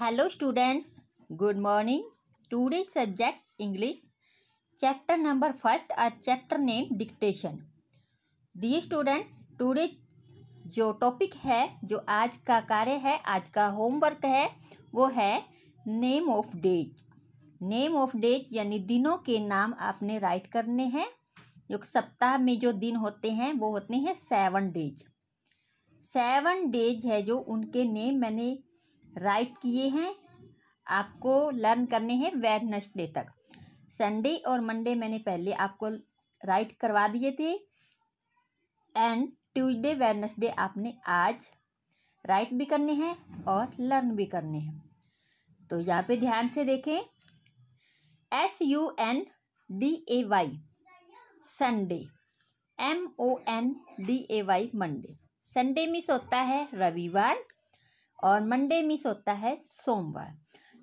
hello students good morning today subject English chapter number first और chapter name dictation दिए student today जो topic है जो आज का कार्य है आज का होमवर्क है वो है name of days name of days यानी दिनों के नाम आपने राइट करने हैं जो सप्ताह में जो दिन होते हैं वो होते हैं सेवन डेज सेवन डेज है जो उनके नेम मैंने राइट किए हैं आपको लर्न करने हैं वेडनेसडे तक संडे और मंडे मैंने पहले आपको राइट करवा दिए थे एंड ट्यूजडे वेडनेसडे आपने आज राइट भी करने हैं और लर्न भी करने हैं तो यहाँ पे ध्यान से देखें S U N D A Y Sunday M O N D A Y Monday Sunday मिस होता है रविवार और मंडे मिस होता है सोमवार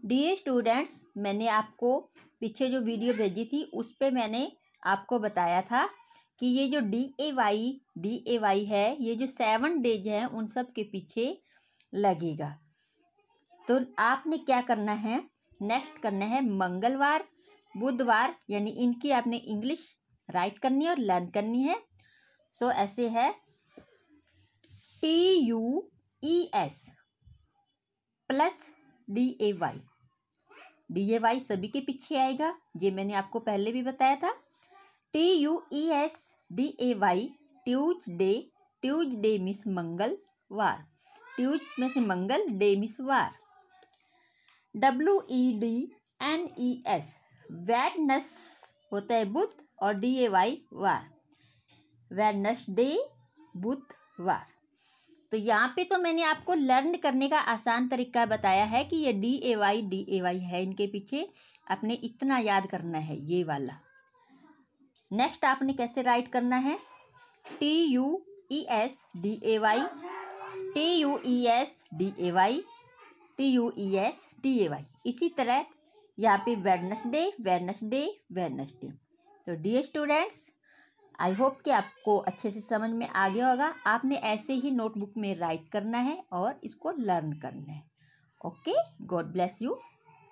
डी स्टूडेंट्स मैंने आपको पीछे जो वीडियो भेजी थी उस पर मैंने आपको बताया था कि ये जो D A Y D A Y है ये जो सेवन डेज हैं उन सब के पीछे लगेगा तो आपने क्या करना है नेक्स्ट करना है मंगलवार बुधवार यानी इनकी आपने इंग्लिश राइट करनी है और लर्न करनी है सो so, ऐसे है T U E S plus D A Y D A Y सभी के पीछे आएगा ये मैंने आपको पहले भी बताया था T U E S D A Y Tuesday Tuesday मिस मंगलवार ट्यूज में से मंगल डे मिस वार W E D N E S Wednes होता है बुध और डी ए वाई वार वैडनस डे वेडनेसडे वार तो यहाँ पे तो मैंने आपको लर्न करने का आसान तरीका बताया है कि ये D A Y D A Y है इनके पीछे आपने इतना याद करना है ये वाला नेक्स्ट आपने कैसे राइट करना है T U E S D A Y T U E S D A Y T U E S T A Y इसी तरह यहाँ पे वेडनसडे वेडनसडे वेडनसडे तो डी स्टूडेंट्स आई होप कि आपको अच्छे से समझ में आ गया होगा आपने ऐसे ही नोटबुक में राइट करना है और इसको लर्न करना है ओके गॉड ब्लेस यू